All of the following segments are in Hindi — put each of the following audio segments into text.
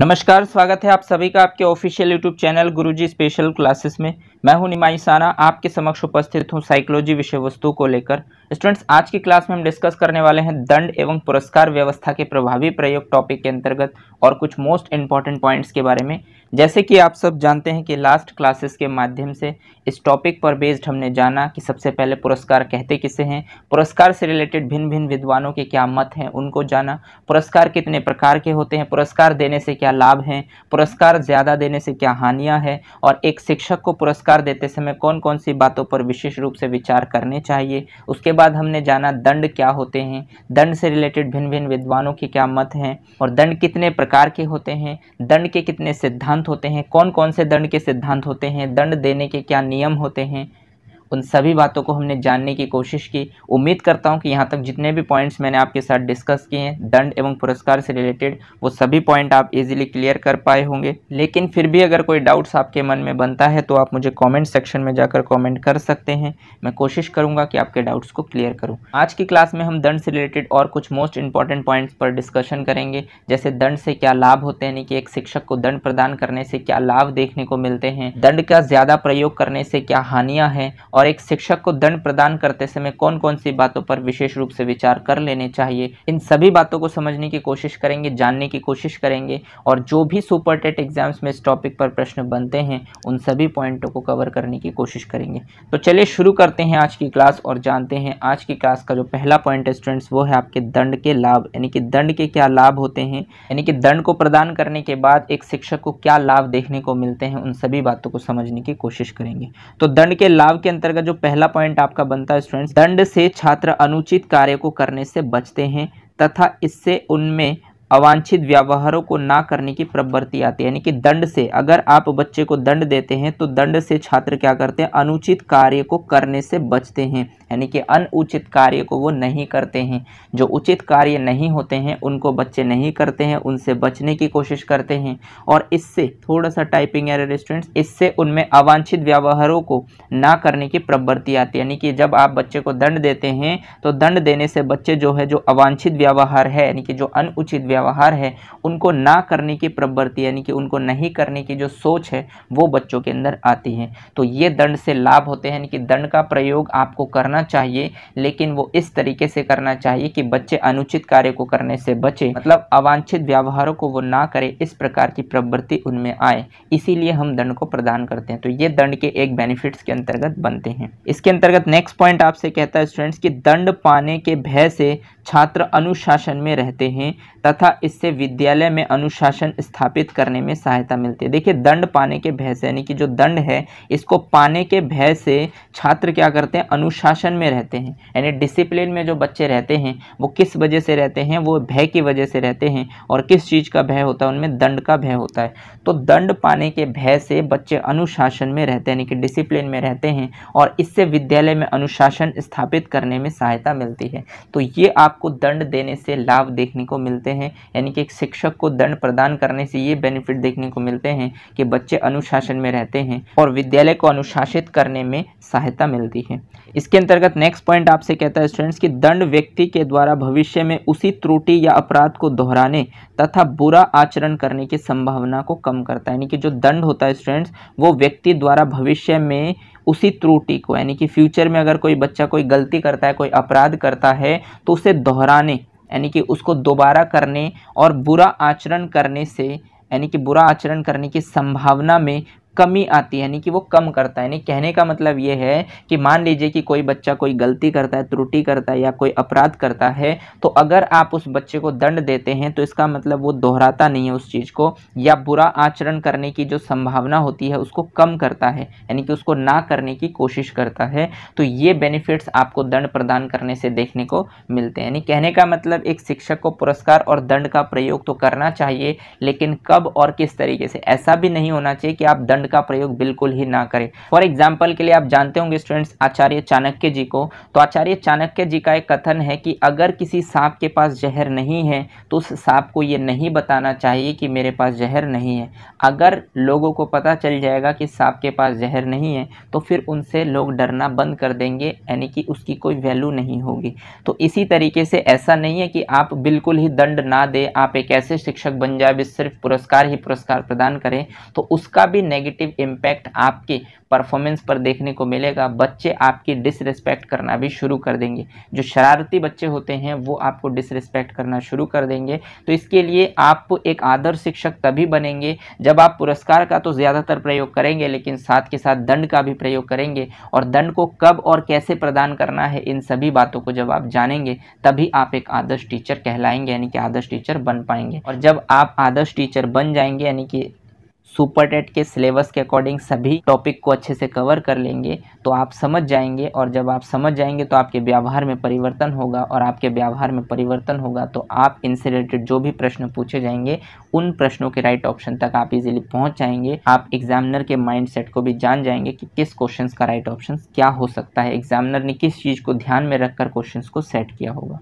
नमस्कार स्वागत है आप सभी का आपके official YouTube channel Guruji special classes में मैं हूं साना आपके समक्ष उपस्थित हूं साइकोलॉजी विषय वस्तु को लेकर स्टूडेंट्स आज की क्लास में हम डिस्कस करने वाले हैं दंड एवं पुरस्कार व्यवस्था के प्रभावी प्रयोग टॉपिक के अंतर्गत और कुछ मोस्ट इंपॉर्टेंट पॉइंट्स के बारे में जैसे कि आप सब जानते हैं कि लास्ट क्लासेस के माध्यम से इस टॉपिक पर बेस्ड हमने जाना कि सबसे पहले पुरस्कार कहते किसे हैं पुरस्कार से रिलेटेड भिन्न भिन्न विद्वानों के क्या मत हैं उनको जाना पुरस्कार कितने प्रकार के होते हैं पुरस्कार देने से क्या लाभ हैं पुरस्कार ज़्यादा देने से क्या हानियाँ हैं और एक शिक्षक को पुरस्कार देते समय कौन कौन सी बातों पर विशेष रूप से विचार करने चाहिए उसके बाद हमने जाना दंड क्या होते हैं दंड से रिलेटेड भिन्न भिन्न विद्वानों के क्या मत हैं और दंड कितने प्रकार के होते हैं दंड के कितने सिद्धांत सिद्धांत होते हैं कौन कौन से दंड के सिद्धांत होते हैं दंड देने के क्या नियम होते हैं उन सभी बातों को हमने जानने की कोशिश की उम्मीद करता हूँ कि यहाँ तक जितने भी पॉइंट्स मैंने आपके साथ डिस्कस किए हैं दंड एवं पुरस्कार से रिलेटेड वो सभी पॉइंट आप इजीली क्लियर कर पाए होंगे लेकिन फिर भी अगर कोई डाउट्स आपके मन में बनता है तो आप मुझे कॉमेंट सेक्शन में जाकर कॉमेंट कर सकते हैं मैं कोशिश करूँगा कि आपके डाउट्स को क्लियर करूँ आज की क्लास में हम दंड से रिलेटेड और कुछ मोस्ट इंपॉर्टेंट पॉइंट्स पर डिस्कशन करेंगे जैसे दंड से क्या लाभ होते हैं यानी कि एक शिक्षक को दंड प्रदान करने से क्या लाभ देखने को मिलते हैं दंड का ज़्यादा प्रयोग करने से क्या हानियाँ हैं और एक शिक्षक को दंड प्रदान करते समय कौन कौन सी बातों पर विशेष रूप से विचार कर लेने चाहिए इन सभी बातों को समझने की कोशिश करेंगे जानने की कोशिश करेंगे और जो भी सुपर टेट एग्जाम्स में इस टॉपिक पर प्रश्न बनते हैं उन सभी पॉइंटों को कवर करने की कोशिश करेंगे तो चलिए शुरू करते हैं आज की क्लास और जानते हैं आज की क्लास का जो पहला पॉइंट है स्टूडेंट्स वो है आपके दंड के लाभ यानी कि दंड के क्या लाभ होते हैं यानी कि दंड को प्रदान करने के बाद एक शिक्षक को क्या लाभ देखने को मिलते हैं उन सभी बातों को समझने की कोशिश करेंगे तो दंड के लाभ के अंतर्गत अंतर्गत जो पहला पॉइंट आपका बनता है स्टूडेंट्स दंड से छात्र अनुचित कार्य को करने से बचते हैं तथा इससे उनमें अवांछित व्यवहारों को ना करने की प्रवृत्ति आती है यानी कि दंड से अगर आप बच्चे को दंड देते हैं तो दंड से छात्र क्या करते हैं अनुचित कार्य को करने से बचते हैं यानी कि अनुचित कार्य को वो नहीं करते हैं जो उचित कार्य नहीं होते हैं उनको बच्चे नहीं करते हैं उनसे बचने की कोशिश करते हैं और इससे थोड़ा सा टाइपिंग एरर स्टूडेंट्स इससे उनमें अवांछित व्यवहारों को ना करने की प्रवृत्ति आती है यानी कि जब आप बच्चे को दंड देते हैं तो दंड देने से बच्चे जो है जो अवांछित व्यवहार है यानी कि जो अनुचित व्यवहार है उनको ना करने की प्रवृत्ति यानी कि उनको नहीं करने की जो सोच है वो बच्चों के अंदर आती है तो ये दंड से लाभ होते हैं यानी कि दंड का प्रयोग आपको करना चाहिए लेकिन वो इस तरीके से करना चाहिए कि बच्चे अनुचित कार्य को करने से बचे मतलब अवांछित व्यवहारों को वो ना करें इस प्रकार की प्रवृत्ति उनमें आए इसीलिए हम दंड को प्रदान करते हैं तो ये दंड के एक बेनिफिट्स के अंतर्गत बनते हैं इसके अंतर्गत नेक्स्ट पॉइंट आपसे कहता है स्टूडेंट्स कि दंड पाने के भय से छात्र अनुशासन में रहते हैं तथा तथा इससे विद्यालय में अनुशासन स्थापित करने में सहायता मिलती है देखिए दंड पाने के भय से यानी कि जो दंड है इसको पाने के भय से छात्र क्या करते हैं अनुशासन में रहते हैं यानी डिसिप्लिन में जो बच्चे रहते हैं वो किस वजह से रहते हैं वो भय की वजह से रहते हैं और किस चीज़ का भय होता है उनमें दंड का भय होता है तो दंड पाने के भय से बच्चे अनुशासन में रहते हैं यानी कि डिसिप्लिन में रहते हैं और इससे विद्यालय में अनुशासन स्थापित करने में सहायता मिलती है तो ये आपको दंड देने से लाभ देखने को मिलते हैं यानी कि एक शिक्षक को दंड प्रदान करने से ये बेनिफिट देखने को मिलते हैं कि बच्चे अनुशासन में रहते हैं और विद्यालय को अनुशासित करने में सहायता मिलती है इसके अंतर्गत नेक्स्ट पॉइंट आपसे कहता है स्टूडेंट्स कि दंड व्यक्ति के द्वारा भविष्य में उसी त्रुटि या अपराध को दोहराने तथा बुरा आचरण करने की संभावना को कम करता है यानी कि जो दंड होता है स्टूडेंट्स वो व्यक्ति द्वारा भविष्य में उसी त्रुटि को यानी कि फ्यूचर में अगर कोई बच्चा कोई गलती करता है कोई अपराध करता है तो उसे दोहराने यानी कि उसको दोबारा करने और बुरा आचरण करने से यानी कि बुरा आचरण करने की संभावना में कमी आती है यानी कि वो कम करता है यानी कहने का मतलब ये है कि मान लीजिए कि कोई बच्चा कोई गलती करता है त्रुटि करता है या कोई अपराध करता है तो अगर आप उस बच्चे को दंड देते हैं तो इसका मतलब वो दोहराता नहीं है उस चीज़ को या बुरा आचरण करने की जो संभावना होती है उसको कम करता है यानी कि उसको ना करने की कोशिश करता है तो ये बेनिफिट्स आपको दंड प्रदान करने से देखने को मिलते हैं यानी कहने का मतलब एक शिक्षक को पुरस्कार और दंड का प्रयोग तो करना चाहिए लेकिन कब और किस तरीके से ऐसा भी नहीं होना चाहिए कि आप दंड का प्रयोग बिल्कुल ही ना करें फॉर एग्जाम्पल के लिए आप जानते होंगे स्टूडेंट्स आचार्य चाणक्य जी को तो आचार्य चाणक्य जी का एक कथन है कि अगर किसी सांप के पास जहर नहीं है तो उस सांप को ये नहीं बताना चाहिए कि मेरे पास जहर नहीं है अगर लोगों को पता चल जाएगा कि सांप के पास जहर नहीं है तो फिर उनसे लोग डरना बंद कर देंगे यानी कि उसकी कोई वैल्यू नहीं होगी तो इसी तरीके से ऐसा नहीं है कि आप बिल्कुल ही दंड ना दें आप एक ऐसे शिक्षक बन जाए भी सिर्फ पुरस्कार ही पुरस्कार प्रदान करें तो उसका भी नेगेटिव नेगेटिव इम्पैक्ट आपके परफॉर्मेंस पर देखने को मिलेगा बच्चे आपकी डिसरिस्पेक्ट करना भी शुरू कर देंगे जो शरारती बच्चे होते हैं वो आपको डिसरिस्पेक्ट करना शुरू कर देंगे तो इसके लिए आप एक आदर्श शिक्षक तभी बनेंगे जब आप पुरस्कार का तो ज़्यादातर प्रयोग करेंगे लेकिन साथ के साथ दंड का भी प्रयोग करेंगे और दंड को कब और कैसे प्रदान करना है इन सभी बातों को जब आप जानेंगे तभी आप एक आदर्श टीचर कहलाएंगे यानी कि आदर्श टीचर बन पाएंगे और जब आप आदर्श टीचर बन जाएंगे यानी कि सुपर टेट के सिलेबस के अकॉर्डिंग सभी टॉपिक को अच्छे से कवर कर लेंगे तो आप समझ जाएंगे और जब आप समझ जाएंगे तो आपके व्यवहार में परिवर्तन होगा और आपके व्यवहार में परिवर्तन होगा तो आप इनसे रिलेटेड जो भी प्रश्न पूछे जाएंगे उन प्रश्नों के राइट ऑप्शन तक आप इजीली पहुंच जाएंगे आप एग्जामिनर के माइंड को भी जान जाएंगे कि किस क्वेश्चन का राइट ऑप्शन क्या हो सकता है एग्जामिनर ने किस चीज़ को ध्यान में रखकर क्वेश्चन को सेट किया होगा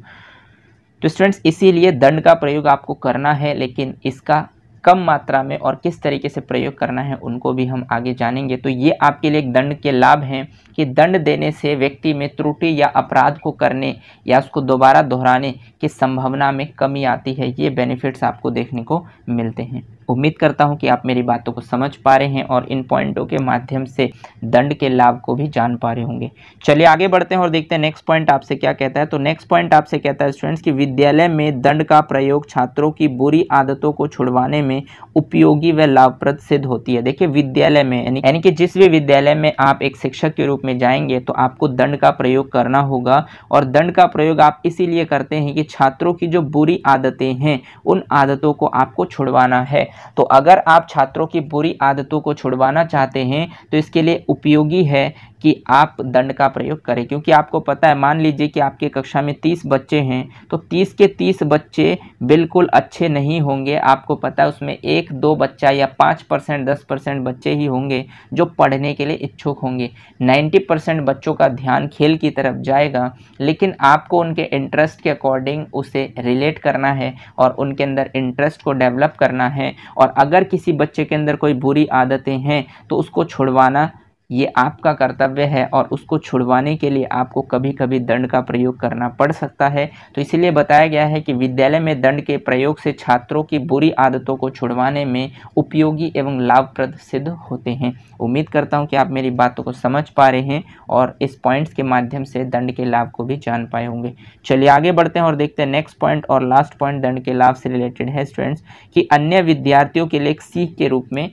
तो स्टूडेंट्स इसीलिए दंड का प्रयोग आपको करना है लेकिन इसका कम मात्रा में और किस तरीके से प्रयोग करना है उनको भी हम आगे जानेंगे तो ये आपके लिए एक दंड के लाभ हैं कि दंड देने से व्यक्ति में त्रुटि या अपराध को करने या उसको दोबारा दोहराने की संभावना में कमी आती है ये बेनिफिट्स आपको देखने को मिलते हैं उम्मीद करता हूं कि आप मेरी बातों को समझ पा रहे हैं और इन पॉइंटों के माध्यम से दंड के लाभ को भी जान पा रहे होंगे चलिए आगे बढ़ते हैं और देखते हैं नेक्स्ट पॉइंट आपसे क्या कहता है तो नेक्स्ट पॉइंट आपसे कहता है स्टूडेंट्स कि विद्यालय में दंड का प्रयोग छात्रों की बुरी आदतों को छुड़वाने में उपयोगी व लाभप्रद सिद्ध होती है देखिए विद्यालय में यानी कि जिस भी विद्यालय में आप एक शिक्षक के रूप में जाएंगे तो आपको दंड का प्रयोग करना होगा और दंड का प्रयोग आप इसीलिए करते हैं कि छात्रों की जो बुरी आदतें हैं उन आदतों को आपको छुड़वाना है तो अगर आप छात्रों की बुरी आदतों को छुड़वाना चाहते हैं तो इसके लिए उपयोगी है कि आप दंड का प्रयोग करें क्योंकि आपको पता है मान लीजिए कि आपके कक्षा में तीस बच्चे हैं तो तीस के तीस बच्चे बिल्कुल अच्छे नहीं होंगे आपको पता है उसमें एक दो बच्चा या पाँच परसेंट दस परसेंट बच्चे ही होंगे जो पढ़ने के लिए इच्छुक होंगे नाइन्टी परसेंट बच्चों का ध्यान खेल की तरफ जाएगा लेकिन आपको उनके इंटरेस्ट के अकॉर्डिंग उसे रिलेट करना है और उनके अंदर इंटरेस्ट को डेवलप करना है और अगर किसी बच्चे के अंदर कोई बुरी आदतें हैं तो उसको छुड़वाना ये आपका कर्तव्य है और उसको छुड़वाने के लिए आपको कभी कभी दंड का प्रयोग करना पड़ सकता है तो इसलिए बताया गया है कि विद्यालय में दंड के प्रयोग से छात्रों की बुरी आदतों को छुड़वाने में उपयोगी एवं लाभप्रद सिद्ध होते हैं उम्मीद करता हूँ कि आप मेरी बातों को समझ पा रहे हैं और इस पॉइंट्स के माध्यम से दंड के लाभ को भी जान पाए होंगे चलिए आगे बढ़ते हैं और देखते हैं नेक्स्ट पॉइंट और लास्ट पॉइंट दंड के लाभ से रिलेटेड है स्टूडेंट्स कि अन्य विद्यार्थियों के लिए एक सीख के रूप में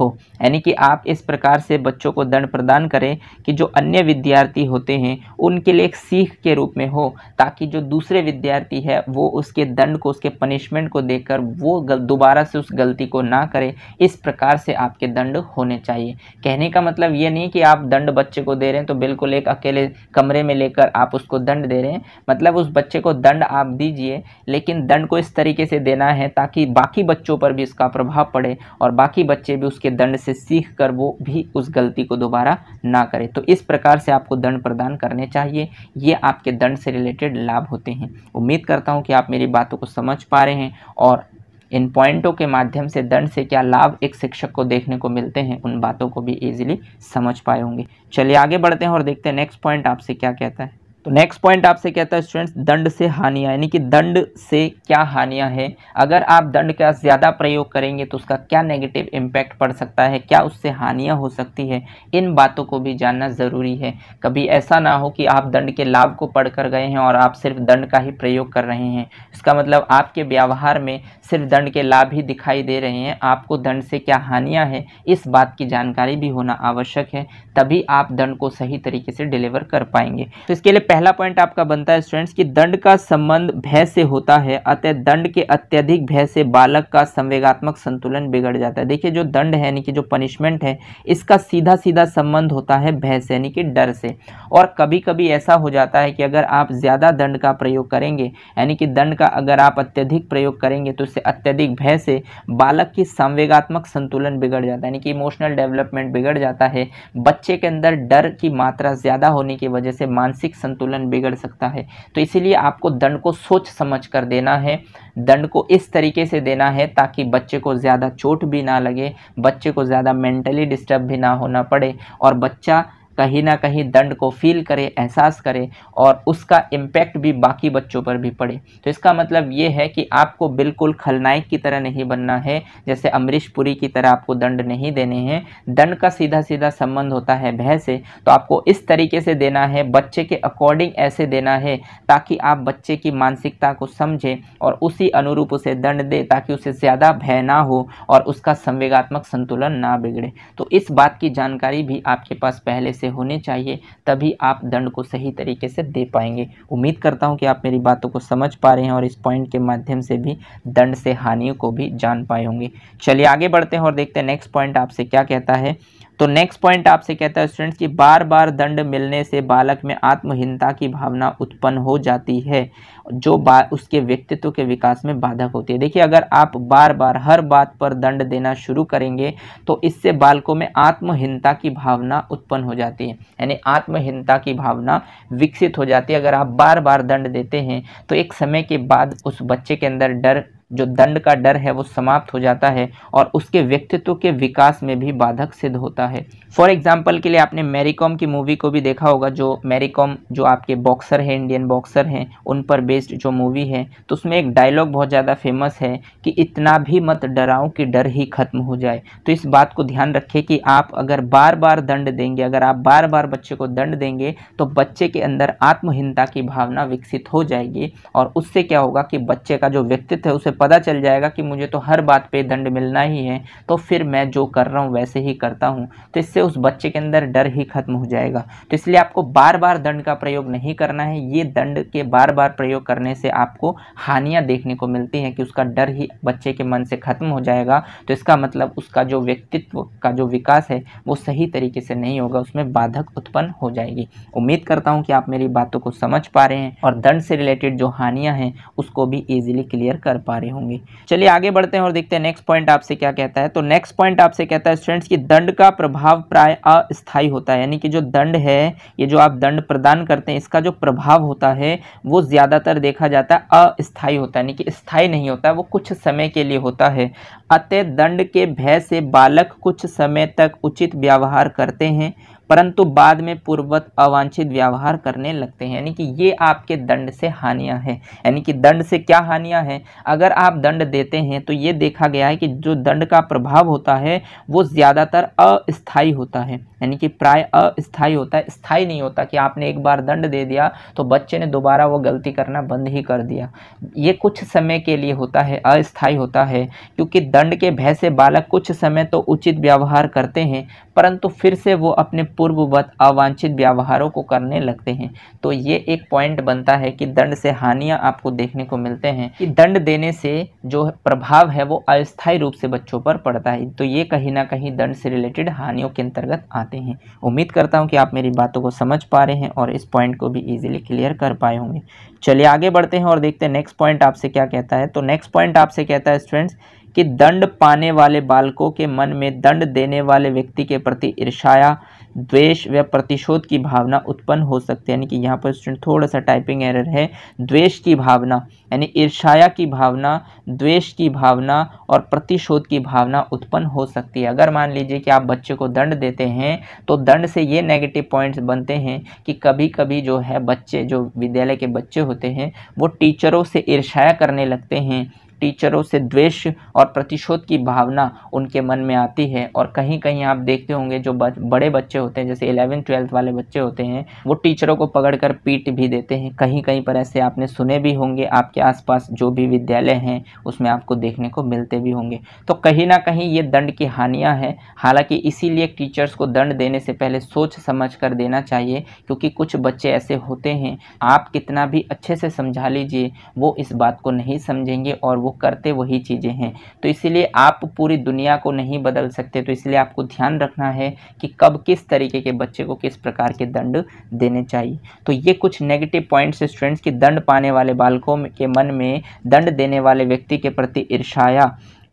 हो यानी कि आप इस प्रकार से बच्चों को दंड प्रदान करें कि जो अन्य विद्यार्थी होते हैं उनके लिए एक सीख के रूप में हो ताकि जो दूसरे विद्यार्थी है वो उसके दंड को उसके पनिशमेंट को देकर वो दोबारा से उस गलती को ना करे इस प्रकार से आपके दंड होने चाहिए कहने का मतलब ये नहीं कि आप दंड बच्चे को दे रहे हैं तो बिल्कुल एक अकेले कमरे में लेकर आप उसको दंड दे रहे हैं मतलब उस बच्चे को दंड आप दीजिए लेकिन दंड को इस तरीके से देना है ताकि बाकी बच्चों पर भी इसका प्रभाव पड़े और बाकी बच्चे भी उसके दंड से सीख कर वो भी उस गलती को दोबारा ना करे तो इस प्रकार से आपको दंड प्रदान करने चाहिए ये आपके दंड से रिलेटेड लाभ होते हैं उम्मीद करता हूँ कि आप मेरी बातों को समझ पा रहे हैं और इन पॉइंटों के माध्यम से दंड से क्या लाभ एक शिक्षक को देखने को मिलते हैं उन बातों को भी इजीली समझ पाए होंगे चलिए आगे बढ़ते हैं और देखते हैं नेक्स्ट पॉइंट आपसे क्या कहता है तो नेक्स्ट पॉइंट आपसे कहता है स्टूडेंट्स दंड से हानियाँ यानी कि दंड से क्या हानियाँ हैं अगर आप दंड का ज़्यादा प्रयोग करेंगे तो उसका क्या नेगेटिव इम्पैक्ट पड़ सकता है क्या उससे हानियाँ हो सकती है इन बातों को भी जानना ज़रूरी है कभी ऐसा ना हो कि आप दंड के लाभ को पढ़ कर गए हैं और आप सिर्फ दंड का ही प्रयोग कर रहे हैं इसका मतलब आपके व्यवहार में सिर्फ दंड के लाभ ही दिखाई दे रहे हैं आपको दंड से क्या हानियाँ हैं इस बात की जानकारी भी होना आवश्यक है तभी आप दंड को सही तरीके से डिलीवर कर पाएंगे तो इसके लिए पहला पॉइंट आपका बनता है स्टूडेंट्स कि दंड का संबंध भय से होता है अतः दंड के अत्यधिक भय से बालक का संवेगात्मक संतुलन बिगड़ जाता है देखिए जो दंड है यानी कि जो पनिशमेंट है इसका सीधा सीधा संबंध होता है भय से यानी कि डर से और कभी कभी ऐसा हो जाता है कि अगर आप ज़्यादा दंड का प्रयोग करेंगे यानी कि दंड का अगर आप अत्यधिक प्रयोग करेंगे तो इससे अत्यधिक भय से बालक की संवेगात्मक संतुलन बिगड़ जाता है यानी कि इमोशनल डेवलपमेंट बिगड़ जाता है बच्चे के अंदर डर की मात्रा ज़्यादा होने की वजह से मानसिक संतुलन संतुलन बिगड़ सकता है तो इसीलिए आपको दंड को सोच समझ कर देना है दंड को इस तरीके से देना है ताकि बच्चे को ज़्यादा चोट भी ना लगे बच्चे को ज़्यादा मेंटली डिस्टर्ब भी ना होना पड़े और बच्चा कहीं ना कहीं दंड को फील करे एहसास करे और उसका इम्पैक्ट भी बाकी बच्चों पर भी पड़े तो इसका मतलब ये है कि आपको बिल्कुल खलनायक की तरह नहीं बनना है जैसे अमरीश पुरी की तरह आपको दंड नहीं देने हैं दंड का सीधा सीधा संबंध होता है भय से तो आपको इस तरीके से देना है बच्चे के अकॉर्डिंग ऐसे देना है ताकि आप बच्चे की मानसिकता को समझें और उसी अनुरूप उसे दंड दे ताकि उसे ज़्यादा भय ना हो और उसका संवेगात्मक संतुलन ना बिगड़े तो इस बात की जानकारी भी आपके पास पहले से होने चाहिए तभी आप दंड को सही तरीके से दे पाएंगे उम्मीद करता हूँ कि आप मेरी बातों को समझ पा रहे हैं और इस पॉइंट के माध्यम से भी दंड से हानियों को भी जान पाए होंगे चलिए आगे बढ़ते हैं और देखते हैं नेक्स्ट पॉइंट आपसे क्या कहता है तो नेक्स्ट पॉइंट आपसे कहता है स्टूडेंट्स कि बार बार दंड मिलने से बालक में आत्महीनता की भावना उत्पन्न हो जाती है जो बा उसके व्यक्तित्व के विकास में बाधक होती है देखिए अगर आप बार बार हर बात पर दंड देना शुरू करेंगे तो इससे बालकों में आत्महीनता की भावना उत्पन्न हो जाती है यानी आत्महीनता की भावना विकसित हो जाती है अगर आप बार बार दंड देते हैं तो एक समय के बाद उस बच्चे के अंदर डर जो दंड का डर है वो समाप्त हो जाता है और उसके व्यक्तित्व के विकास में भी बाधक सिद्ध होता है फॉर एग्जाम्पल के लिए आपने मैरीकॉम की मूवी को भी देखा होगा जो मैरीकॉम जो आपके बॉक्सर हैं इंडियन बॉक्सर हैं उन पर बेस्ड जो मूवी है तो उसमें एक डायलॉग बहुत ज़्यादा फेमस है कि इतना भी मत डराओ कि डर ही खत्म हो जाए तो इस बात को ध्यान रखें कि आप अगर बार बार दंड देंगे अगर आप बार बार बच्चे को दंड देंगे तो बच्चे के अंदर आत्महीनता की भावना विकसित हो जाएगी और उससे क्या होगा कि बच्चे का जो व्यक्तित्व है उसे पता चल जाएगा कि मुझे तो हर बात पे दंड मिलना ही है तो फिर मैं जो कर रहा हूँ वैसे ही करता हूँ तो इससे उस बच्चे के अंदर डर ही खत्म हो जाएगा तो इसलिए आपको बार बार दंड का प्रयोग नहीं करना है ये दंड के बार बार प्रयोग करने से आपको हानियाँ देखने को मिलती हैं कि उसका डर ही बच्चे के मन से ख़त्म हो जाएगा तो इसका मतलब उसका जो व्यक्तित्व का जो विकास है वो सही तरीके से नहीं होगा उसमें बाधक उत्पन्न हो जाएगी उम्मीद करता हूँ कि आप मेरी बातों को समझ पा रहे हैं और दंड से रिलेटेड जो हानियाँ हैं उसको भी ईजिली क्लियर कर पा रहे हैं वाली होंगी चलिए आगे बढ़ते हैं और देखते हैं नेक्स्ट पॉइंट आपसे क्या कहता है तो नेक्स्ट पॉइंट आपसे कहता है स्टूडेंट्स की दंड का प्रभाव प्राय अस्थायी होता है यानी कि जो दंड है ये जो आप दंड प्रदान करते हैं इसका जो प्रभाव होता है वो ज़्यादातर देखा जाता है अस्थायी होता है यानी कि स्थायी नहीं होता वो कुछ समय के लिए होता है अतः दंड के भय से बालक कुछ समय तक उचित व्यवहार करते हैं परंतु बाद में पूर्ववत अवांछित व्यवहार करने लगते हैं यानी कि ये आपके दंड से हानियां हैं यानी कि दंड से क्या हानियां हैं अगर आप दंड देते हैं तो ये देखा गया है कि जो दंड का प्रभाव होता है वो ज़्यादातर अस्थायी होता है यानी कि प्राय अस्थायी होता है स्थाई नहीं होता कि आपने एक बार दंड दे दिया तो बच्चे ने दोबारा वो गलती करना बंद ही कर दिया ये कुछ समय के लिए होता है अस्थायी होता है क्योंकि दंड के भय से बालक कुछ समय तो उचित व्यवहार करते हैं परंतु फिर से वो अपने पूर्ववत अवांछित व्यवहारों को करने लगते हैं तो ये एक पॉइंट बनता है कि दंड से हानियाँ आपको देखने को मिलते हैं कि दंड देने से जो प्रभाव है वो अस्थायी रूप से बच्चों पर पड़ता है तो ये कहीं ना कहीं दंड से रिलेटेड हानियों के अंतर्गत आते हैं उम्मीद करता हूँ कि आप मेरी बातों को समझ पा रहे हैं और इस पॉइंट को भी ईजिली क्लियर कर पाए होंगे चलिए आगे बढ़ते हैं और देखते हैं नेक्स्ट पॉइंट आपसे क्या कहता है तो नेक्स्ट पॉइंट आपसे कहता है स्टूडेंट्स कि दंड पाने वाले बालकों के मन में दंड देने वाले व्यक्ति के प्रति ईर्षाया द्वेष व प्रतिशोध की भावना उत्पन्न हो सकती है यानी कि यहाँ पर स्टूडेंट थोड़ा सा टाइपिंग एरर है द्वेष की भावना यानी ईर्षाया की भावना द्वेष की भावना और प्रतिशोध की भावना उत्पन्न हो सकती है अगर मान लीजिए कि आप बच्चे को दंड देते हैं तो दंड से ये नेगेटिव पॉइंट्स बनते हैं कि कभी कभी जो है बच्चे जो विद्यालय के बच्चे होते हैं वो टीचरों से ईर्षाया करने लगते हैं टीचरों से द्वेष और प्रतिशोध की भावना उनके मन में आती है और कहीं कहीं आप देखते होंगे जो बड़े बच्चे होते हैं जैसे इलेवन ट्वेल्थ वाले बच्चे होते हैं वो टीचरों को पकड़ कर पीट भी देते हैं कहीं कहीं पर ऐसे आपने सुने भी होंगे आपके आसपास जो भी विद्यालय हैं उसमें आपको देखने को मिलते भी होंगे तो कहीं ना कहीं ये दंड की हानियाँ हैं हालांकि इसीलिए टीचर्स को दंड देने से पहले सोच समझ कर देना चाहिए क्योंकि कुछ बच्चे ऐसे होते हैं आप कितना भी अच्छे से समझा लीजिए वो इस बात को नहीं समझेंगे और वो वो करते वही चीज़ें हैं तो इसलिए आप पूरी दुनिया को नहीं बदल सकते तो इसलिए आपको ध्यान रखना है कि कब किस तरीके के बच्चे को किस प्रकार के दंड देने चाहिए तो ये कुछ नेगेटिव पॉइंट्स स्टूडेंट्स की दंड पाने वाले बालकों के मन में दंड देने वाले व्यक्ति के प्रति ईर्षाया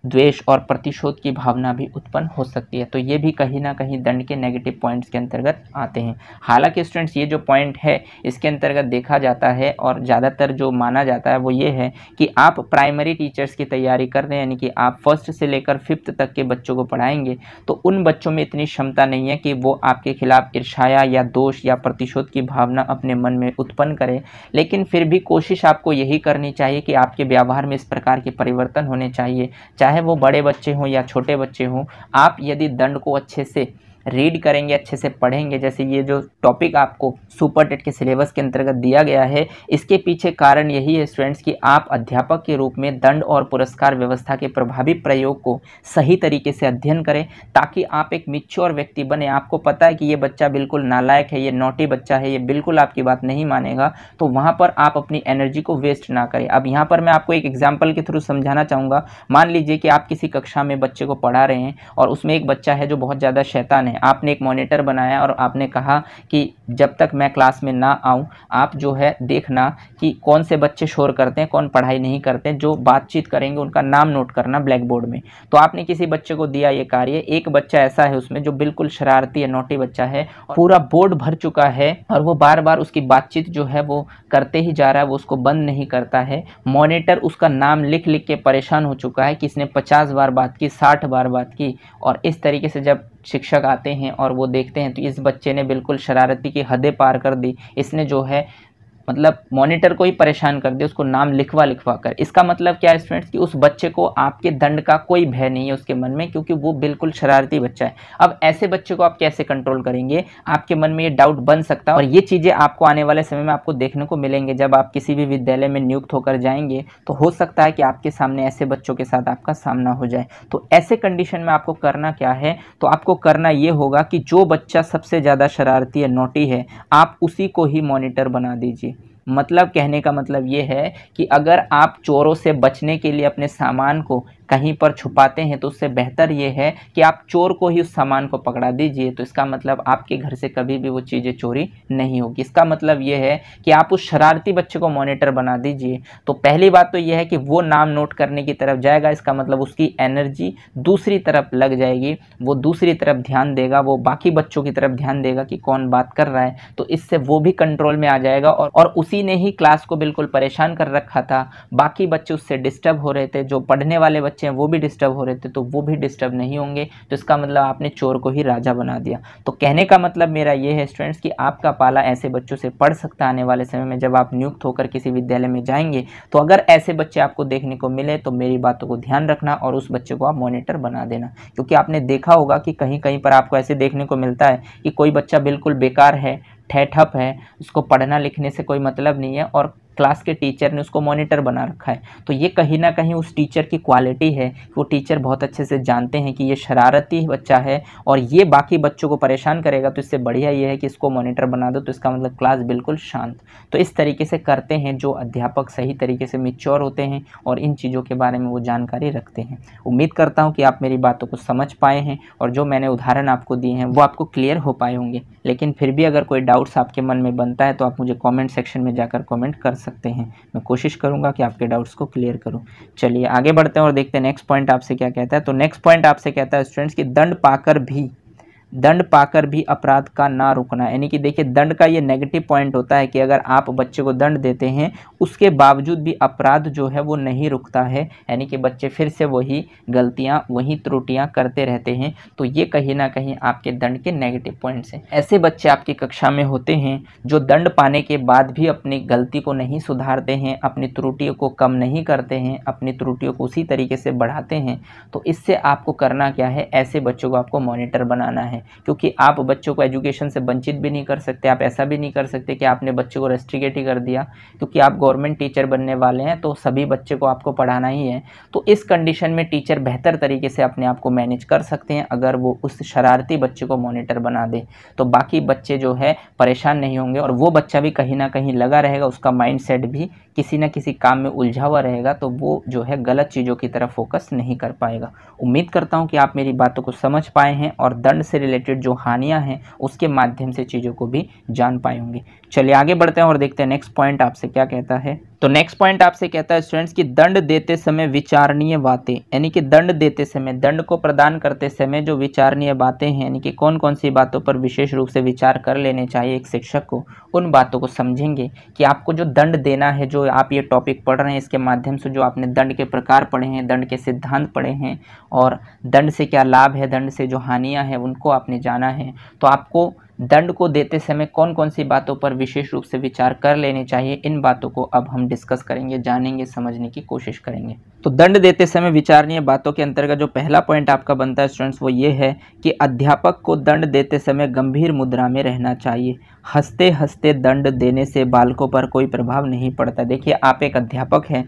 द्वेष और प्रतिशोध की भावना भी उत्पन्न हो सकती है तो ये भी कहीं ना कहीं दंड के नेगेटिव पॉइंट्स के अंतर्गत आते हैं हालांकि स्टूडेंट्स ये जो पॉइंट है इसके अंतर्गत देखा जाता है और ज़्यादातर जो माना जाता है वो ये है कि आप प्राइमरी टीचर्स की तैयारी कर रहे हैं यानी कि आप फर्स्ट से लेकर फिफ्थ तक के बच्चों को पढ़ाएंगे तो उन बच्चों में इतनी क्षमता नहीं है कि वो आपके खिलाफ ईर्षाया या दोष या प्रतिशोध की भावना अपने मन में उत्पन्न करें लेकिन फिर भी कोशिश आपको यही करनी चाहिए कि आपके व्यवहार में इस प्रकार के परिवर्तन होने चाहिए चाहे चाहे वो बड़े बच्चे हों या छोटे बच्चे हों आप यदि दंड को अच्छे से रीड करेंगे अच्छे से पढ़ेंगे जैसे ये जो टॉपिक आपको सुपर टेट के सिलेबस के अंतर्गत दिया गया है इसके पीछे कारण यही है स्टूडेंट्स कि आप अध्यापक के रूप में दंड और पुरस्कार व्यवस्था के प्रभावी प्रयोग को सही तरीके से अध्ययन करें ताकि आप एक मिच्योर व्यक्ति बने आपको पता है कि ये बच्चा बिल्कुल नालायक है ये नोटी बच्चा है ये बिल्कुल आपकी बात नहीं मानेगा तो वहाँ पर आप अपनी एनर्जी को वेस्ट ना करें अब यहाँ पर मैं आपको एक एग्जाम्पल के थ्रू समझाना चाहूँगा मान लीजिए कि आप किसी कक्षा में बच्चे को पढ़ा रहे हैं और उसमें एक बच्चा है जो बहुत ज़्यादा शैतान है हैं आपने एक मॉनिटर बनाया और आपने कहा कि जब तक मैं क्लास में ना आऊं आप जो है देखना कि कौन से बच्चे शोर करते हैं कौन पढ़ाई नहीं करते जो बातचीत करेंगे उनका नाम नोट करना ब्लैक बोर्ड में तो आपने किसी बच्चे को दिया ये कार्य एक बच्चा ऐसा है उसमें जो बिल्कुल शरारती है नोटी बच्चा है पूरा बोर्ड भर चुका है और वो बार बार उसकी बातचीत जो है वो करते ही जा रहा है वो उसको बंद नहीं करता है मॉनिटर उसका नाम लिख लिख के परेशान हो चुका है कि इसने पचास बार बात की साठ बार बात की और इस तरीके से जब शिक्षक आते हैं और वो देखते हैं तो इस बच्चे ने बिल्कुल शरारती की हदें पार कर दी इसने जो है मतलब मॉनिटर को ही परेशान कर दे उसको नाम लिखवा लिखवा कर इसका मतलब क्या है स्टूडेंट्स कि उस बच्चे को आपके दंड का कोई भय नहीं है उसके मन में क्योंकि वो बिल्कुल शरारती बच्चा है अब ऐसे बच्चे को आप कैसे कंट्रोल करेंगे आपके मन में ये डाउट बन सकता है और ये चीज़ें आपको आने वाले समय में आपको देखने को मिलेंगे जब आप किसी भी विद्यालय में नियुक्त होकर जाएंगे तो हो सकता है कि आपके सामने ऐसे बच्चों के साथ आपका सामना हो जाए तो ऐसे कंडीशन में आपको करना क्या है तो आपको करना ये होगा कि जो बच्चा सबसे ज़्यादा शरारती है नोटी है आप उसी को ही मॉनिटर बना दीजिए मतलब कहने का मतलब ये है कि अगर आप चोरों से बचने के लिए अपने सामान को कहीं पर छुपाते हैं तो उससे बेहतर ये है कि आप चोर को ही उस सामान को पकड़ा दीजिए तो इसका मतलब आपके घर से कभी भी वो चीज़ें चोरी नहीं होगी इसका मतलब ये है कि आप उस शरारती बच्चे को मॉनिटर बना दीजिए तो पहली बात तो यह है कि वो नाम नोट करने की तरफ जाएगा इसका मतलब उसकी एनर्जी दूसरी तरफ लग जाएगी वो दूसरी तरफ ध्यान देगा वो बाकी बच्चों की तरफ ध्यान देगा कि कौन बात कर रहा है तो इससे वो भी कंट्रोल में आ जाएगा और, और उसी ने ही क्लास को बिल्कुल परेशान कर रखा था बाकी बच्चे उससे डिस्टर्ब हो रहे थे जो पढ़ने वाले बच्चे बच्चे हैं वो भी डिस्टर्ब हो रहे थे तो वो भी डिस्टर्ब नहीं होंगे तो इसका मतलब आपने चोर को ही राजा बना दिया तो कहने का मतलब मेरा ये है स्टूडेंट्स कि आपका पाला ऐसे बच्चों से पढ़ सकता है आने वाले समय में जब आप नियुक्त होकर किसी विद्यालय में जाएंगे तो अगर ऐसे बच्चे आपको देखने को मिले तो मेरी बातों को ध्यान रखना और उस बच्चे को आप मॉनिटर बना देना क्योंकि आपने देखा होगा कि कहीं कहीं पर आपको ऐसे देखने को मिलता है कि कोई बच्चा बिल्कुल बेकार है ठेठप है उसको पढ़ना लिखने से कोई मतलब नहीं है और क्लास के टीचर ने उसको मॉनिटर बना रखा है तो ये कहीं ना कहीं उस टीचर की क्वालिटी है वो टीचर बहुत अच्छे से जानते हैं कि ये शरारती बच्चा है और ये बाकी बच्चों को परेशान करेगा तो इससे बढ़िया ये है कि इसको मॉनिटर बना दो तो इसका मतलब क्लास बिल्कुल शांत तो इस तरीके से करते हैं जो अध्यापक सही तरीके से मेच्योर होते हैं और इन चीज़ों के बारे में वो जानकारी रखते हैं उम्मीद करता हूँ कि आप मेरी बातों को समझ पाए हैं और जो मैंने उदाहरण आपको दिए हैं वो आपको क्लियर हो पाए होंगे लेकिन फिर भी अगर कोई डाउट्स आपके मन में बनता है तो आप मुझे कॉमेंट सेक्शन में जाकर कॉमेंट कर सकते सकते हैं मैं कोशिश करूंगा कि आपके डाउट्स को क्लियर करूं चलिए आगे बढ़ते हैं और देखते हैं नेक्स्ट पॉइंट आपसे क्या कहता है तो नेक्स्ट पॉइंट आपसे कहता है स्टूडेंट्स की दंड पाकर भी दंड पाकर भी अपराध का ना रुकना यानी कि देखिए दंड का ये नेगेटिव पॉइंट होता है कि अगर आप बच्चे को दंड देते हैं उसके बावजूद भी अपराध जो है वो नहीं रुकता है यानी कि बच्चे फिर से वही गलतियाँ वही त्रुटियाँ करते रहते हैं तो ये कहीं ना कहीं आपके दंड के नेगेटिव पॉइंट्स हैं ऐसे बच्चे आपकी कक्षा में होते हैं जो दंड पाने के बाद भी अपनी गलती को नहीं सुधारते हैं अपनी त्रुटियों को कम नहीं करते हैं अपनी त्रुटियों को उसी तरीके से बढ़ाते हैं तो इससे आपको करना क्या है ऐसे बच्चों को आपको मॉनिटर बनाना है हैं क्योंकि आप बच्चों को एजुकेशन से वंचित भी नहीं कर सकते आप ऐसा भी नहीं कर सकते कि आपने बच्चे को रेस्ट्रिकेट ही कर दिया क्योंकि आप गवर्नमेंट टीचर बनने वाले हैं तो सभी बच्चे को आपको पढ़ाना ही है तो इस कंडीशन में टीचर बेहतर तरीके से अपने आप को मैनेज कर सकते हैं अगर वो उस शरारती बच्चे को मोनिटर बना दे तो बाकी बच्चे जो है परेशान नहीं होंगे और वो बच्चा भी कहीं ना कहीं लगा रहेगा उसका माइंड भी किसी ना किसी काम में उलझा हुआ रहेगा तो वो जो है गलत चीज़ों की तरफ फोकस नहीं कर पाएगा उम्मीद करता हूँ कि आप मेरी बातों को समझ पाए हैं और दंड से रिलेटेड जो हानियाँ हैं उसके माध्यम से चीज़ों को भी जान पाएंगे चलिए आगे बढ़ते हैं और देखते हैं नेक्स्ट पॉइंट आपसे क्या कहता है तो नेक्स्ट पॉइंट आपसे कहता है स्टूडेंट्स की दंड देते समय विचारणीय बातें यानी कि दंड देते समय दंड को प्रदान करते समय जो विचारणीय बातें हैं यानी कि कौन कौन सी बातों पर विशेष रूप से विचार कर लेने चाहिए एक शिक्षक को उन बातों को समझेंगे कि आपको जो दंड देना है जो आप ये टॉपिक पढ़ रहे हैं इसके माध्यम से जो आपने दंड के प्रकार पढ़े हैं दंड के सिद्धांत पढ़े हैं और दंड से क्या लाभ है दंड से जो हानियाँ हैं उनको आपने जाना है तो आपको दंड को देते समय कौन कौन सी बातों पर विशेष रूप से विचार कर लेने चाहिए इन बातों को अब हम डिस्कस करेंगे जानेंगे समझने की कोशिश करेंगे तो दंड देते समय विचारणीय बातों के अंतर्गत जो पहला पॉइंट आपका बनता है स्टूडेंट्स वो ये है कि अध्यापक को दंड देते समय गंभीर मुद्रा में रहना चाहिए हंसते हंसते दंड देने से बालकों पर कोई प्रभाव नहीं पड़ता देखिए आप एक अध्यापक हैं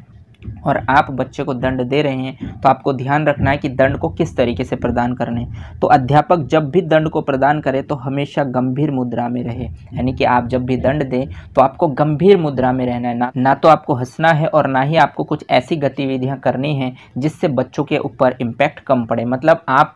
और आप बच्चे को दंड दे रहे हैं तो आपको ध्यान रखना है कि दंड को किस तरीके से प्रदान करने तो अध्यापक जब भी दंड को प्रदान करे तो हमेशा गंभीर मुद्रा में रहे यानी कि आप जब भी दंड दें तो आपको गंभीर मुद्रा में रहना है ना ना तो आपको हंसना है और ना ही आपको कुछ ऐसी गतिविधियाँ करनी है जिससे बच्चों के ऊपर इम्पैक्ट कम पड़े मतलब आप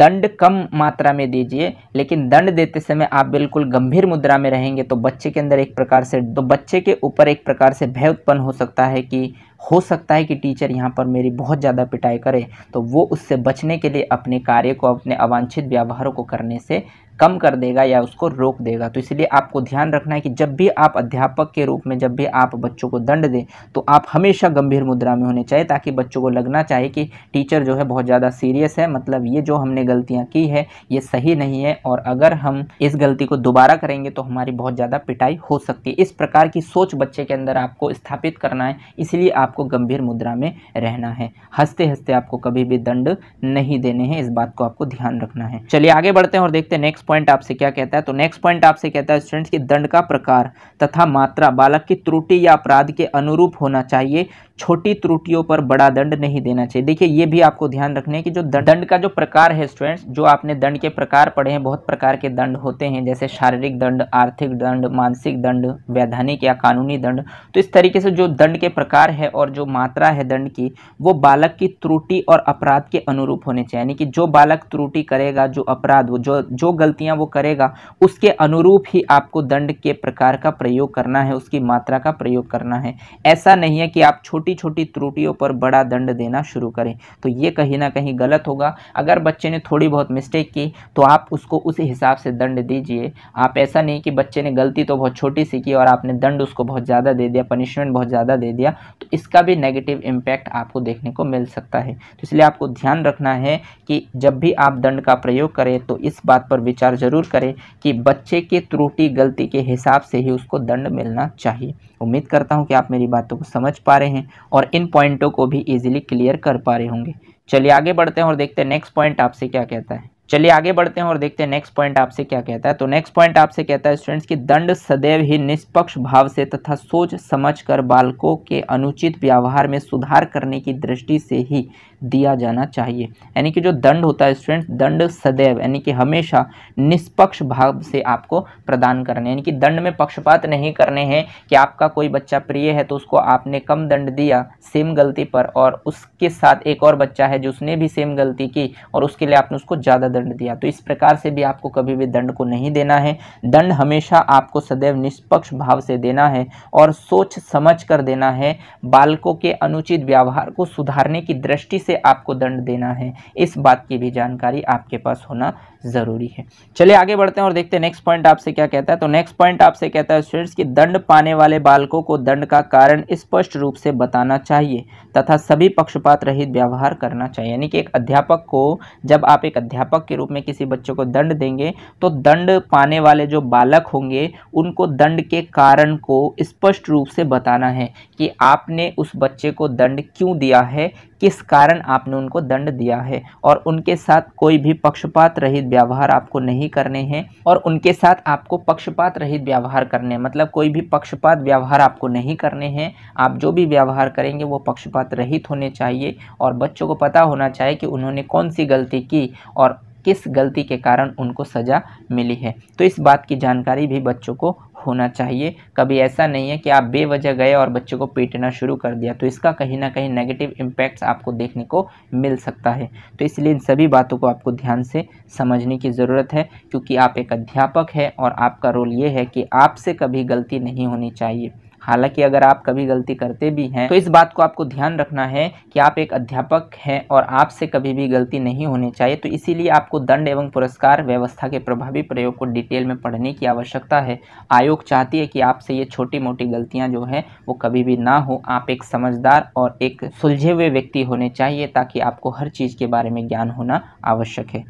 दंड कम मात्रा में दीजिए लेकिन दंड देते समय आप बिल्कुल गंभीर मुद्रा में रहेंगे तो बच्चे के अंदर एक प्रकार से तो बच्चे के ऊपर एक प्रकार से भय उत्पन्न हो सकता है कि हो सकता है कि टीचर यहाँ पर मेरी बहुत ज़्यादा पिटाई करे तो वो उससे बचने के लिए अपने कार्य को अपने अवांछित व्यवहारों को करने से कम कर देगा या उसको रोक देगा तो इसलिए आपको ध्यान रखना है कि जब भी आप अध्यापक के रूप में जब भी आप बच्चों को दंड दें तो आप हमेशा गंभीर मुद्रा में होने चाहिए ताकि बच्चों को लगना चाहिए कि टीचर जो है बहुत ज़्यादा सीरियस है मतलब ये जो हमने गलतियाँ की है ये सही नहीं है और अगर हम इस गलती को दोबारा करेंगे तो हमारी बहुत ज़्यादा पिटाई हो सकती है इस प्रकार की सोच बच्चे के अंदर आपको स्थापित करना है इसलिए आपको गंभीर मुद्रा में रहना है हंसते हंसते आपको कभी भी दंड नहीं देने हैं इस बात को आपको ध्यान रखना है चलिए आगे बढ़ते हैं और देखते हैं नेक्स्ट पॉइंट आपसे क्या कहता है तो नेक्स्ट पॉइंट आपसे कहता है स्टूडेंट्स की दंड का प्रकार तथा मात्रा बालक की त्रुटि या अपराध के अनुरूप होना चाहिए छोटी त्रुटियों पर बड़ा दंड नहीं देना चाहिए देखिए ये भी आपको ध्यान रखना है कि जो दंड का जो प्रकार है स्टूडेंट्स जो आपने दंड के प्रकार पढ़े हैं बहुत प्रकार के दंड होते हैं जैसे शारीरिक दंड आर्थिक दंड मानसिक दंड वैधानिक या कानूनी दंड तो इस तरीके से जो दंड के प्रकार है और जो मात्रा है दंड की वो बालक की त्रुटि और अपराध के अनुरूप होने चाहिए यानी कि जो बालक त्रुटि करेगा जो अपराध वो जो जो गलतियाँ वो करेगा उसके अनुरूप ही आपको दंड के प्रकार का प्रयोग करना है उसकी मात्रा का प्रयोग करना है ऐसा नहीं है कि आप छोटी छोटी छोटी त्रुटियों पर बड़ा दंड देना शुरू करें तो ये कहीं ना कहीं गलत होगा अगर बच्चे ने थोड़ी बहुत मिस्टेक की तो आप उसको उस हिसाब से दंड दीजिए आप ऐसा नहीं कि बच्चे ने गलती तो बहुत छोटी सी की और आपने दंड उसको बहुत ज़्यादा दे दिया पनिशमेंट बहुत ज़्यादा दे दिया तो इसका भी नेगेटिव इम्पैक्ट आपको देखने को मिल सकता है तो इसलिए आपको ध्यान रखना है कि जब भी आप दंड का प्रयोग करें तो इस बात पर विचार ज़रूर करें कि बच्चे की त्रुटि गलती के हिसाब से ही उसको दंड मिलना चाहिए उम्मीद करता हूँ कि आप मेरी बातों को समझ पा रहे हैं और इन पॉइंटों को भी इजीली क्लियर कर पा रहे होंगे चलिए आगे बढ़ते हैं और देखते हैं नेक्स्ट पॉइंट आपसे क्या कहता है चलिए आगे बढ़ते हैं और देखते हैं नेक्स्ट पॉइंट आपसे क्या कहता है तो नेक्स्ट पॉइंट आपसे कहता है स्टूडेंट्स की दंड सदैव ही निष्पक्ष भाव से तथा सोच समझ कर बालकों के अनुचित व्यवहार में सुधार करने की दृष्टि से ही दिया जाना चाहिए यानी कि जो दंड होता है स्टूडेंट्स दंड सदैव यानी कि हमेशा निष्पक्ष भाव से आपको प्रदान करने यानी कि दंड में पक्षपात नहीं करने हैं कि आपका कोई बच्चा प्रिय है तो उसको आपने कम दंड दिया सेम गलती पर और उसके साथ एक और बच्चा है जो उसने भी सेम गलती की और उसके लिए आपने उसको ज़्यादा दंड दिया तो इस प्रकार से भी आपको कभी भी दंड को नहीं देना है दंड हमेशा आपको सदैव निष्पक्ष भाव से देना है और सोच समझ कर देना है बालकों के अनुचित व्यवहार को सुधारने की दृष्टि से आपको दंड देना है इस बात की भी जानकारी आपके पास होना ज़रूरी है चलिए आगे बढ़ते हैं और देखते हैं नेक्स्ट पॉइंट आपसे क्या कहता है तो नेक्स्ट पॉइंट आपसे कहता है स्टूडेंट्स कि दंड पाने वाले बालकों को दंड का कारण स्पष्ट रूप से बताना चाहिए तथा सभी पक्षपात रहित व्यवहार करना चाहिए यानी कि एक अध्यापक को जब आप एक अध्यापक के रूप में किसी बच्चे को दंड देंगे तो दंड पाने वाले जो बालक होंगे उनको दंड के कारण को स्पष्ट रूप से बताना है कि आपने उस बच्चे को दंड क्यों दिया है किस कारण आपने उनको दंड दिया है और उनके साथ कोई भी पक्षपात रहित व्यवहार आपको नहीं करने हैं और उनके साथ आपको पक्षपात रहित व्यवहार करने मतलब कोई भी पक्षपात व्यवहार आपको नहीं करने हैं आप जो भी व्यवहार करेंगे वो पक्षपात रहित होने चाहिए और बच्चों को पता होना चाहिए कि उन्होंने कौन सी गलती की और किस गलती के कारण उनको सज़ा मिली है तो इस बात की जानकारी भी बच्चों को होना चाहिए कभी ऐसा नहीं है कि आप बेवजह गए और बच्चों को पीटना शुरू कर दिया तो इसका कहीं ना कहीं नेगेटिव इम्पैक्ट्स आपको देखने को मिल सकता है तो इसलिए इन सभी बातों को आपको ध्यान से समझने की ज़रूरत है क्योंकि आप एक अध्यापक है और आपका रोल ये है कि आपसे कभी गलती नहीं होनी चाहिए हालांकि अगर आप कभी गलती करते भी हैं तो इस बात को आपको ध्यान रखना है कि आप एक अध्यापक हैं और आपसे कभी भी गलती नहीं होनी चाहिए तो इसीलिए आपको दंड एवं पुरस्कार व्यवस्था के प्रभावी प्रयोग को डिटेल में पढ़ने की आवश्यकता है आयोग चाहती है कि आपसे ये छोटी मोटी गलतियाँ जो हैं वो कभी भी ना हो आप एक समझदार और एक सुलझे हुए व्यक्ति होने चाहिए ताकि आपको हर चीज़ के बारे में ज्ञान होना आवश्यक है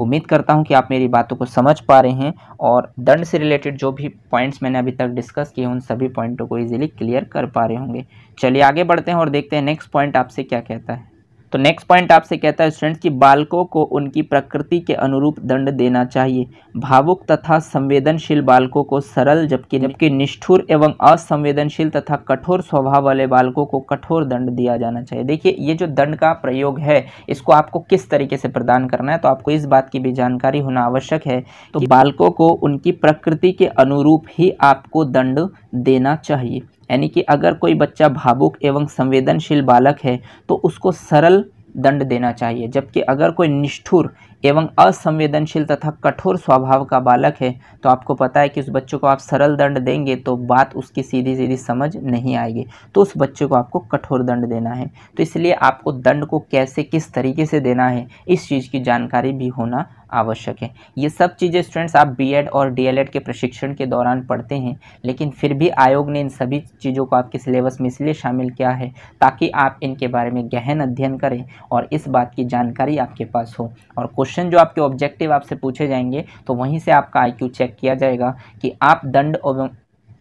उम्मीद करता हूँ कि आप मेरी बातों को समझ पा रहे हैं और दंड से रिलेटेड जो भी पॉइंट्स मैंने अभी तक डिस्कस किए उन सभी पॉइंटों को इजीली क्लियर कर पा रहे होंगे चलिए आगे बढ़ते हैं और देखते हैं नेक्स्ट पॉइंट आपसे क्या कहता है तो नेक्स्ट पॉइंट आपसे कहता है स्टूडेंट्स कि बालकों को उनकी प्रकृति के अनुरूप दंड देना चाहिए भावुक तथा संवेदनशील बालकों को सरल जबकि जबकि निष्ठुर एवं असंवेदनशील तथा कठोर स्वभाव वाले बालकों को कठोर दंड दिया जाना चाहिए देखिए ये जो दंड का प्रयोग है इसको आपको किस तरीके से प्रदान करना है तो आपको इस बात की भी जानकारी होना आवश्यक है तो बालकों को उनकी प्रकृति के अनुरूप ही आपको दंड देना चाहिए यानी कि अगर कोई बच्चा भावुक एवं संवेदनशील बालक है तो उसको सरल दंड देना चाहिए जबकि अगर कोई निष्ठुर एवं असंवेदनशील तथा कठोर स्वभाव का बालक है तो आपको पता है कि उस बच्चे को आप सरल दंड देंगे तो बात उसकी सीधी सीधी समझ नहीं आएगी तो उस बच्चे को आपको कठोर दंड देना है तो इसलिए आपको दंड को कैसे किस तरीके से देना है इस चीज़ की जानकारी भी होना आवश्यक है ये सब चीज़ें स्टूडेंट्स आप बीएड और डीएलएड के प्रशिक्षण के दौरान पढ़ते हैं लेकिन फिर भी आयोग ने इन सभी चीज़ों को आपके सिलेबस में इसलिए शामिल किया है ताकि आप इनके बारे में गहन अध्ययन करें और इस बात की जानकारी आपके पास हो और क्वेश्चन जो आपके ऑब्जेक्टिव आपसे पूछे जाएंगे तो वहीं से आपका आई चेक किया जाएगा कि आप दंड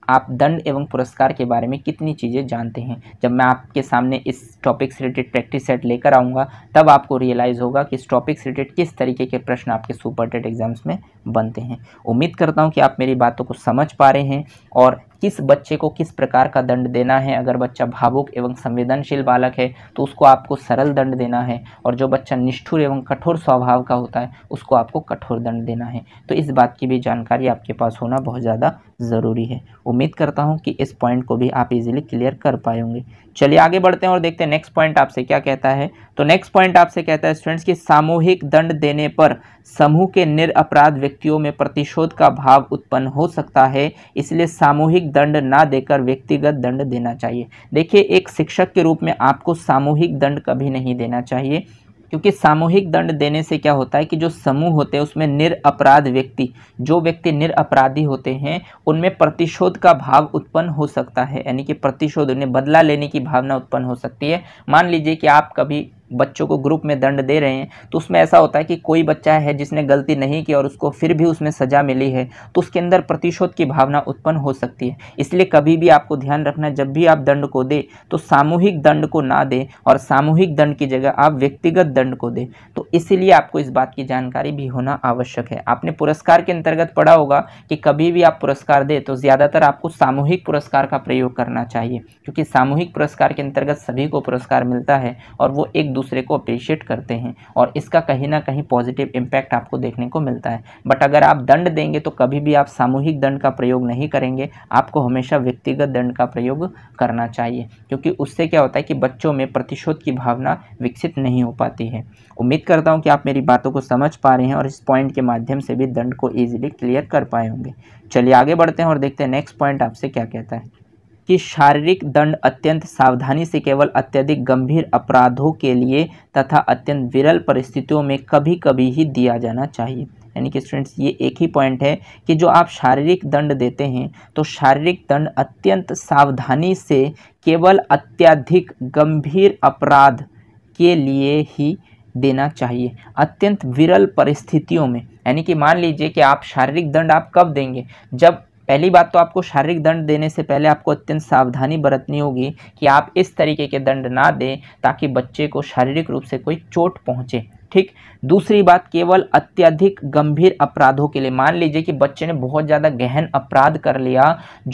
आप दंड एवं पुरस्कार के बारे में कितनी चीज़ें जानते हैं जब मैं आपके सामने इस टॉपिक से रिलेटेड प्रैक्टिस सेट लेकर आऊँगा तब आपको रियलाइज़ होगा कि इस टॉपिक से रिलेटेड किस तरीके के प्रश्न आपके सुपर टेट एग्जाम्स में बनते हैं उम्मीद करता हूँ कि आप मेरी बातों को समझ पा रहे हैं और किस बच्चे को किस प्रकार का दंड देना है अगर बच्चा भावुक एवं संवेदनशील बालक है तो उसको आपको सरल दंड देना है और जो बच्चा निष्ठुर एवं कठोर स्वभाव का होता है उसको आपको कठोर दंड देना है तो इस बात की भी जानकारी आपके पास होना बहुत ज़्यादा ज़रूरी है उम्मीद करता हूँ कि इस पॉइंट को भी आप इजीली क्लियर कर पाएंगे चलिए आगे बढ़ते हैं और देखते हैं नेक्स्ट पॉइंट आपसे क्या कहता है तो नेक्स्ट पॉइंट आपसे कहता है स्टूडेंट्स की सामूहिक दंड देने पर समूह के निरअपराध व्यक्तियों में प्रतिशोध का भाव उत्पन्न हो सकता है इसलिए सामूहिक दंड ना देकर व्यक्तिगत दंड देना चाहिए देखिए एक शिक्षक के रूप में आपको सामूहिक दंड कभी नहीं देना चाहिए क्योंकि सामूहिक दंड देने से क्या होता है कि जो समूह होते हैं उसमें निरअपराध व्यक्ति जो व्यक्ति निर अपराधी होते हैं उनमें प्रतिशोध का भाव उत्पन्न हो सकता है यानी कि प्रतिशोध उन्हें बदला लेने की भावना उत्पन्न हो सकती है मान लीजिए कि आप कभी बच्चों को ग्रुप में दंड दे रहे हैं तो उसमें ऐसा होता है कि कोई बच्चा है जिसने गलती नहीं की और उसको फिर भी उसमें सज़ा मिली है तो उसके अंदर प्रतिशोध की भावना उत्पन्न हो सकती है इसलिए कभी भी आपको ध्यान रखना जब भी आप दंड को दे तो सामूहिक दंड को ना दें और सामूहिक दंड की जगह आप व्यक्तिगत दंड को दें तो इसीलिए आपको इस बात की जानकारी भी होना आवश्यक है आपने पुरस्कार के अंतर्गत पढ़ा होगा कि कभी भी आप पुरस्कार दें तो ज़्यादातर आपको सामूहिक पुरस्कार का प्रयोग करना चाहिए क्योंकि सामूहिक पुरस्कार के अंतर्गत सभी को पुरस्कार मिलता है और वो एक दूसरे को अप्रिशिएट करते हैं और इसका कहीं ना कहीं पॉजिटिव इम्पैक्ट आपको देखने को मिलता है बट अगर आप दंड देंगे तो कभी भी आप सामूहिक दंड का प्रयोग नहीं करेंगे आपको हमेशा व्यक्तिगत दंड का प्रयोग करना चाहिए क्योंकि उससे क्या होता है कि बच्चों में प्रतिशोध की भावना विकसित नहीं हो पाती है उम्मीद करता हूँ कि आप मेरी बातों को समझ पा रहे हैं और इस पॉइंट के माध्यम से भी दंड को ईजिली क्लियर कर पाए होंगे चलिए आगे बढ़ते हैं और देखते हैं नेक्स्ट पॉइंट आपसे क्या कहता है कि शारीरिक दंड अत्यंत सावधानी से केवल अत्यधिक गंभीर अपराधों के लिए तथा अत्यंत विरल परिस्थितियों में कभी कभी ही दिया जाना चाहिए यानी कि स्टूडेंट्स ये एक ही पॉइंट है कि जो आप शारीरिक दंड देते हैं तो शारीरिक दंड अत्यंत सावधानी से केवल अत्यधिक गंभीर अपराध के लिए ही देना चाहिए अत्यंत विरल परिस्थितियों में यानी कि मान लीजिए कि आप शारीरिक दंड आप कब देंगे जब पहली बात तो आपको शारीरिक दंड देने से पहले आपको अत्यंत सावधानी बरतनी होगी कि आप इस तरीके के दंड ना दें ताकि बच्चे को शारीरिक रूप से कोई चोट पहुँचे ठीक दूसरी बात केवल अत्यधिक गंभीर अपराधों के लिए मान लीजिए कि बच्चे ने बहुत ज़्यादा गहन अपराध कर लिया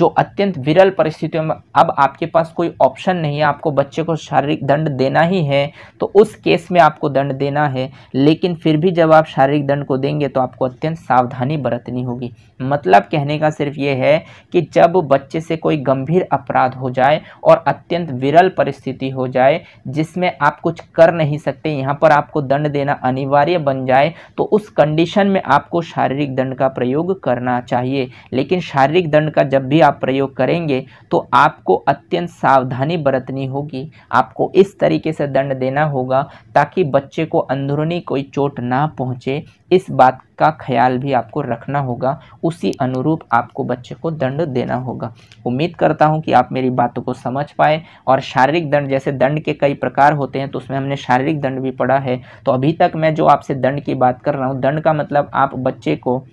जो अत्यंत विरल परिस्थितियों में अब आपके पास कोई ऑप्शन नहीं है आपको बच्चे को शारीरिक दंड देना ही है तो उस केस में आपको दंड देना है लेकिन फिर भी जब आप शारीरिक दंड को देंगे तो आपको अत्यंत सावधानी बरतनी होगी मतलब कहने का सिर्फ ये है कि जब बच्चे से कोई गंभीर अपराध हो जाए और अत्यंत विरल परिस्थिति हो जाए जिसमें आप कुछ कर नहीं सकते यहाँ पर आपको दंड देना लेना अनिवार्य बन जाए तो उस कंडीशन में आपको शारीरिक दंड का प्रयोग करना चाहिए लेकिन शारीरिक दंड का जब भी आप प्रयोग करेंगे तो आपको अत्यंत सावधानी बरतनी होगी आपको इस तरीके से दंड देना होगा ताकि बच्चे को अंदरूनी कोई चोट ना पहुँचे इस बात का ख्याल भी आपको रखना होगा उसी अनुरूप आपको बच्चे को दंड देना होगा उम्मीद करता हूँ कि आप मेरी बातों को समझ पाए और शारीरिक दंड जैसे दंड के कई प्रकार होते हैं तो उसमें हमने शारीरिक दंड भी पढ़ा है तो अभी तक मैं जो आपसे दंड की बात कर रहा हूँ दंड का मतलब आप बच्चे को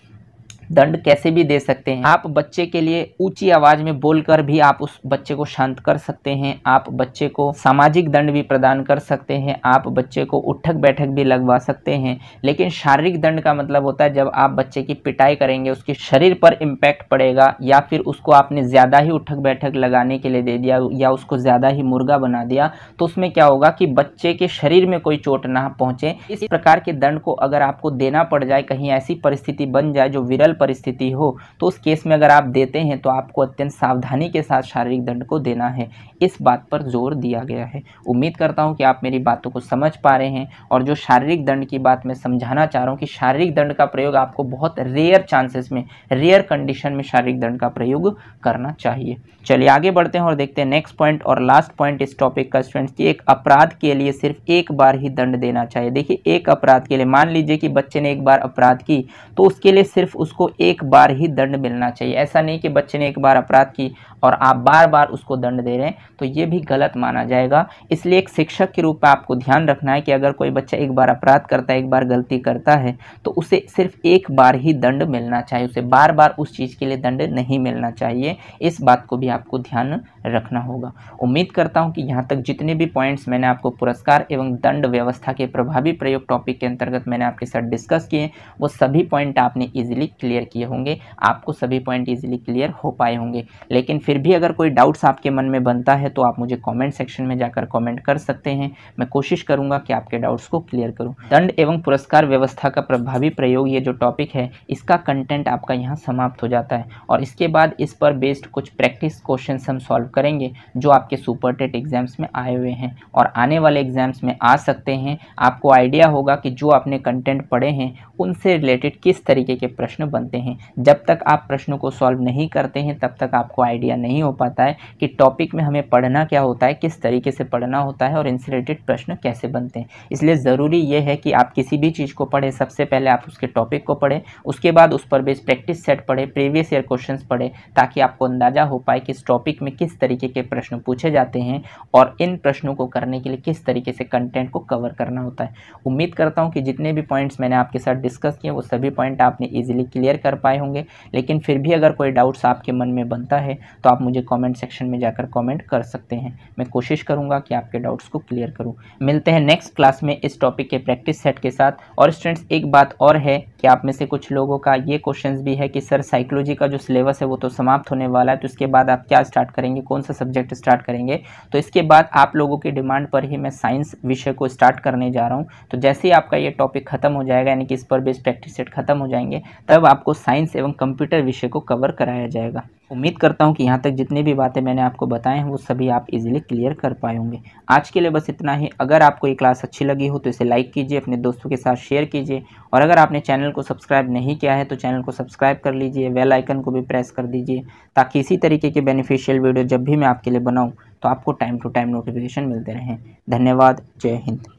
दंड कैसे भी दे सकते हैं आप बच्चे के लिए ऊंची आवाज़ में बोलकर भी आप उस बच्चे को शांत कर सकते हैं आप बच्चे को सामाजिक दंड भी प्रदान कर सकते हैं आप बच्चे को उठक बैठक भी लगवा सकते हैं लेकिन शारीरिक दंड का मतलब होता है जब आप बच्चे की पिटाई करेंगे उसके शरीर पर इम्पैक्ट पड़ेगा या फिर उसको आपने ज़्यादा ही उठक बैठक लगाने के लिए दे दिया या उसको ज़्यादा ही मुर्गा बना दिया तो उसमें क्या होगा कि बच्चे के शरीर में कोई चोट ना पहुँचे इस प्रकार के दंड को अगर आपको देना पड़ जाए कहीं ऐसी परिस्थिति बन जाए जो विरल परिस्थिति हो तो उस केस में अगर आप देते हैं तो आपको अत्यंत सावधानी के साथ शारीरिक दंड को देना है इस बात पर जोर दिया गया है उम्मीद करता हूँ कि आप मेरी बातों को समझ पा रहे हैं और जो शारीरिक दंड की बात मैं समझाना चाह रहा हूँ कि शारीरिक दंड का प्रयोग आपको बहुत रेयर चांसेस में रेयर कंडीशन में शारीरिक दंड का प्रयोग करना चाहिए चलिए आगे बढ़ते हैं और देखते हैं नेक्स्ट पॉइंट और लास्ट पॉइंट इस टॉपिक का स्टूडेंट्स कि एक अपराध के लिए सिर्फ एक बार ही दंड देना चाहिए देखिए एक अपराध के लिए मान लीजिए कि बच्चे ने एक बार अपराध की तो उसके लिए सिर्फ उसको एक बार ही दंड मिलना चाहिए ऐसा नहीं कि बच्चे ने एक बार अपराध की और आप बार बार उसको दंड दे रहे हैं तो ये भी गलत माना जाएगा इसलिए एक शिक्षक के रूप में आपको ध्यान रखना है कि अगर कोई बच्चा एक बार अपराध करता है एक बार गलती करता है तो उसे सिर्फ एक बार ही दंड मिलना चाहिए उसे बार बार उस चीज़ के लिए दंड नहीं मिलना चाहिए इस बात को भी आपको ध्यान रखना होगा उम्मीद करता हूँ कि यहाँ तक जितने भी पॉइंट्स मैंने आपको पुरस्कार एवं दंड व्यवस्था के प्रभावी प्रयोग टॉपिक के अंतर्गत मैंने आपके साथ डिस्कस किए वो सभी पॉइंट आपने ईजिली क्लियर किए होंगे आपको सभी पॉइंट ईजिली क्लियर हो पाए होंगे लेकिन फिर भी अगर कोई डाउट्स आपके मन में बनता है तो आप मुझे कमेंट सेक्शन में जाकर कमेंट कर सकते हैं मैं कोशिश करूंगा कि आपके डाउट्स को क्लियर करूं दंड एवं पुरस्कार व्यवस्था का प्रभावी प्रयोग ये जो टॉपिक है इसका कंटेंट आपका यहाँ समाप्त हो जाता है और इसके बाद इस पर बेस्ड कुछ प्रैक्टिस क्वेश्चन हम सॉल्व करेंगे जो आपके सुपर टेट एग्जाम्स में आए हुए हैं और आने वाले एग्जाम्स में आ सकते हैं आपको आइडिया होगा कि जो आपने कंटेंट पढ़े हैं उनसे रिलेटेड किस तरीके के प्रश्न बनते हैं जब तक आप प्रश्नों को सॉल्व नहीं करते हैं तब तक आपको आइडिया नहीं हो पाता है कि टॉपिक में हमें पढ़ना क्या होता है किस तरीके से पढ़ना होता है और इनसे रिलेटेड प्रश्न कैसे बनते हैं इसलिए ज़रूरी यह है कि आप किसी भी चीज़ को पढ़ें सबसे पहले आप उसके टॉपिक को पढ़ें उसके बाद उस पर बेस प्रैक्टिस सेट पढ़ें प्रीवियस ईयर क्वेश्चन पढ़ें ताकि आपको अंदाज़ा हो पाए कि इस टॉपिक में किस तरीके के प्रश्न पूछे जाते हैं और इन प्रश्नों को करने के लिए किस तरीके से कंटेंट को कवर करना होता है उम्मीद करता हूँ कि जितने भी पॉइंट्स मैंने आपके साथ डिस्कस किए वो सभी पॉइंट आपने ईजिली क्लियर कर पाए होंगे लेकिन फिर भी अगर कोई डाउट्स आपके मन में बनता है तो आप मुझे कमेंट सेक्शन में जाकर कमेंट कर सकते हैं मैं कोशिश करूंगा कि आपके डाउट्स को क्लियर करूँ मिलते हैं नेक्स्ट क्लास में इस टॉपिक के प्रैक्टिस सेट के साथ और स्टूडेंट्स एक बात और है कि आप में से कुछ लोगों का ये क्वेश्चन भी है कि सर साइकोलॉजी का जो सिलेबस है वो तो समाप्त होने वाला है तो इसके बाद आप क्या स्टार्ट करेंगे कौन सा सब्जेक्ट स्टार्ट करेंगे तो इसके बाद आप लोगों की डिमांड पर ही मैं साइंस विषय को स्टार्ट करने जा रहा हूँ तो जैसे ही आपका ये टॉपिक खत्म हो जाएगा यानी कि इस पर बेस्ड प्रैक्टिस सेट खत्म हो जाएंगे तब आपको साइंस एवं कंप्यूटर विषय को कवर कराया जाएगा उम्मीद करता हूँ कि यहाँ तक जितनी भी बातें मैंने आपको बताएं हैं वो सभी आप इजीली क्लियर कर पाए होंगे आज के लिए बस इतना ही अगर आपको ये क्लास अच्छी लगी हो तो इसे लाइक कीजिए अपने दोस्तों के साथ शेयर कीजिए और अगर आपने चैनल को सब्सक्राइब नहीं किया है तो चैनल को सब्सक्राइब कर लीजिए वेल आइकन को भी प्रेस कर दीजिए ताकि इसी तरीके के बेनिफिशियल वीडियो जब भी मैं आपके लिए बनाऊँ तो आपको टाइम टू टाइम नोटिफिकेशन मिलते रहें धन्यवाद जय हिंद